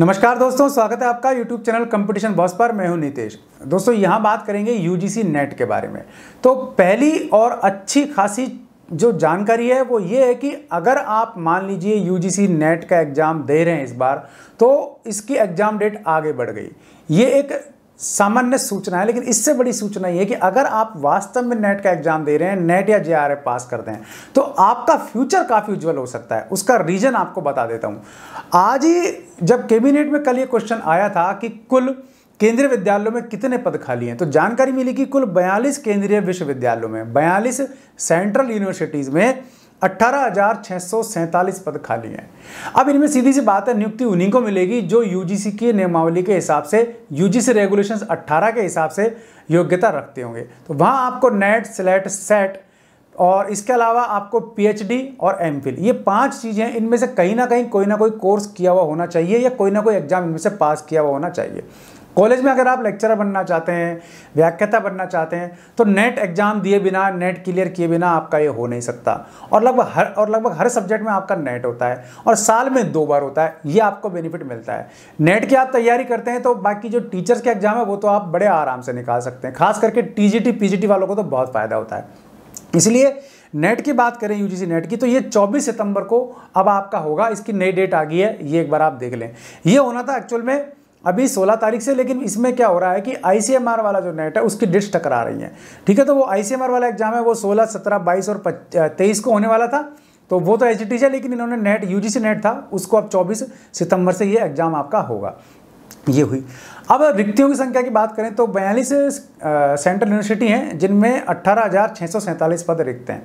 नमस्कार दोस्तों स्वागत है आपका YouTube चैनल कंपटीशन बॉस पर मैं हूं नीतेश दोस्तों यहां बात करेंगे UGC नेट के बारे में तो पहली और अच्छी खासी जो जानकारी है वो ये है कि अगर आप मान लीजिए यूजीसी नेट का एग्ज़ाम दे रहे हैं इस बार तो इसकी एग्ज़ाम डेट आगे बढ़ गई ये एक सामान्य सूचना है लेकिन इससे बड़ी सूचना यह है कि अगर आप वास्तव में नेट का एग्जाम दे रहे हैं नेट या जे पास कर दें तो आपका फ्यूचर काफ़ी उज्जवल हो सकता है उसका रीज़न आपको बता देता हूं आज ही जब कैबिनेट में कल ये क्वेश्चन आया था कि कुल केंद्रीय विद्यालयों में कितने पद खाली हैं तो जानकारी मिली कि कुल बयालीस केंद्रीय विश्वविद्यालयों में बयालीस सेंट्रल यूनिवर्सिटीज़ में अट्ठारह पद खाली हैं अब इनमें सीधी सी बात है नियुक्ति उन्हीं को मिलेगी जो यूजीसी की नियमावली के हिसाब से यूजीसी रेगुलेशंस 18 के हिसाब से योग्यता रखते होंगे तो वहाँ आपको नेट स्लेट सेट और इसके अलावा आपको पीएचडी और एमफिल ये पांच चीज़ें हैं इनमें से कहीं ना कहीं कोई ना कोई कोर्स किया हुआ होना चाहिए या कोई ना कोई एग्जाम इनमें से पास किया हुआ होना चाहिए कॉलेज में अगर आप लेक्चरर बनना चाहते हैं व्याख्याता बनना चाहते हैं तो नेट एग्जाम दिए बिना नेट क्लियर किए बिना आपका ये हो नहीं सकता और लगभग हर और लगभग हर सब्जेक्ट में आपका नेट होता है और साल में दो बार होता है ये आपको बेनिफिट मिलता है नेट की आप तैयारी करते हैं तो बाकी जो टीचर्स के एग्जाम है वो तो आप बड़े आराम से निकाल सकते हैं खास करके टी जी वालों को तो बहुत फ़ायदा होता है इसलिए नेट की बात करें यूजीसी नेट की तो ये 24 सितंबर को अब आपका होगा इसकी नई डेट आ गई है ये एक बार आप देख लें ये होना था एक्चुअल में अभी 16 तारीख से लेकिन इसमें क्या हो रहा है कि आई वाला जो नेट है उसकी डिट्स टकरा रही हैं ठीक है तो वो आई वाला एग्जाम है वो 16, 17, 22 और तेईस को होने वाला था तो वो तो एच है लेकिन इन्होंने नेट यूजीसी नेट था उसको अब 24 सितंबर से ये एग्ज़ाम आपका होगा ये हुई अब रिक्तियों की संख्या की बात करें तो बयालीस सेंट्रल यूनिवर्सिटी हैं जिनमें अट्ठारह पद रिक्त हैं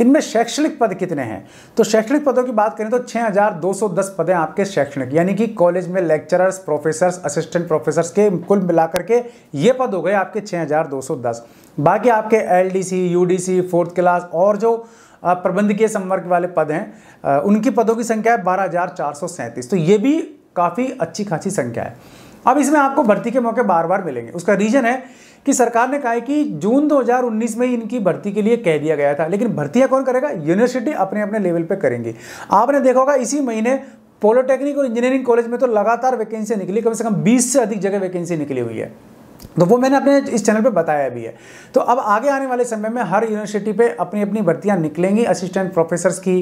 इनमें शैक्षणिक पद कितने हैं तो शैक्षणिक पदों की बात करें तो 6,210 पद हैं आपके शैक्षणिक यानी कि कॉलेज में लेक्चरर्स प्रोफेसर्स असिस्टेंट प्रोफेसर्स के कुल मिलाकर के ये पद हो गए आपके 6,210 बाकी आपके एलडीसी यूडीसी फोर्थ क्लास और जो प्रबंधकीय संवर्ग वाले पद हैं उनकी पदों की संख्या है बारह तो ये भी काफ़ी अच्छी खासी संख्या है अब इसमें आपको भर्ती के मौके बार बार मिलेंगे उसका रीज़न है कि सरकार ने कहा है कि जून 2019 में इनकी भर्ती के लिए कह दिया गया था लेकिन भर्तियां कौन करेगा यूनिवर्सिटी अपने अपने लेवल पे करेंगी आपने देखा होगा इसी महीने पॉलिटेक्निक और इंजीनियरिंग कॉलेज में तो लगातार वैकेंसी निकली कम से कम 20 से अधिक जगह वैकेंसी निकली हुई है तो वो मैंने अपने इस चैनल पे बताया भी है तो अब आगे आने वाले समय में हर यूनिवर्सिटी पे अपनी अपनी भर्तियां निकलेंगी असिस्टेंट प्रोफेसर्स की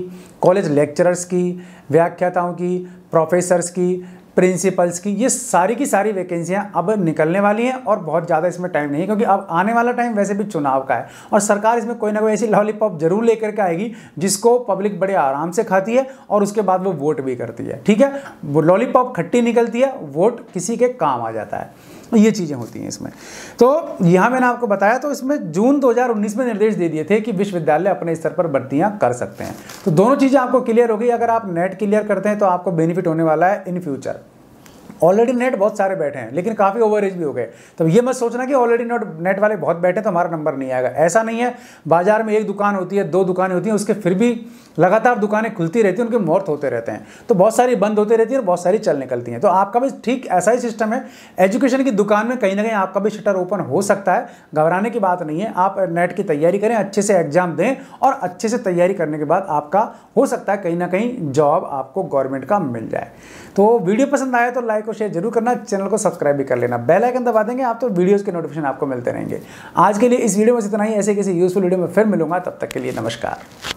कॉलेज लेक्चरर्स की व्याख्याताओं की प्रोफेसर्स की प्रिंसिपल्स की ये सारी की सारी वैकेंसियाँ अब निकलने वाली हैं और बहुत ज़्यादा इसमें टाइम नहीं है क्योंकि अब आने वाला टाइम वैसे भी चुनाव का है और सरकार इसमें कोई ना कोई ऐसी लॉलीपॉप जरूर लेकर के आएगी जिसको पब्लिक बड़े आराम से खाती है और उसके बाद वो वोट भी करती है ठीक है वो लॉलीपॉप खट्टी निकलती है वोट किसी के काम आ जाता है ये चीज़ें होती हैं इसमें तो यहाँ मैंने आपको बताया तो इसमें जून 2019 में निर्देश दे दिए थे कि विश्वविद्यालय अपने स्तर पर भर्तियाँ कर सकते हैं तो दोनों चीज़ें आपको क्लियर हो गई अगर आप नेट क्लियर करते हैं तो आपको बेनिफिट होने वाला है इन फ्यूचर ऑलरेडी नेट बहुत सारे बैठे हैं लेकिन काफ़ी ओवरेज भी हो गए तो ये मत सोचना कि ऑलरेडी नेट नेट वाले बहुत बैठे तो हमारा नंबर नहीं आएगा ऐसा नहीं है बाजार में एक दुकान होती है दो दुकानें होती हैं उसके फिर भी लगातार दुकानें खुलती रहती हैं उनके मुहूर्त होते रहते हैं तो बहुत सारी बंद होती रहती है और बहुत सारी चल निकलती हैं तो आपका भी ठीक ऐसा ही सिस्टम है एजुकेशन की दुकान में कहीं ना कहीं आपका भी शटर ओपन हो सकता है घबराने की बात नहीं है आप नेट की तैयारी करें अच्छे से एग्जाम दें और अच्छे से तैयारी करने के बाद आपका हो सकता है कहीं ना कहीं जॉब आपको गवर्नमेंट का मिल जाए तो वीडियो पसंद आया तो लाइक को शेयर जरूर करना चैनल को सब्सक्राइब भी कर लेना बेल आइकन दबा देंगे आप तो वीडियोस के नोटिफिकेशन आपको मिलते रहेंगे आज के लिए इस वीडियो में इतना ही ऐसे किसी यूजफुल वीडियो में फिर मिलूंगा तब तक के लिए नमस्कार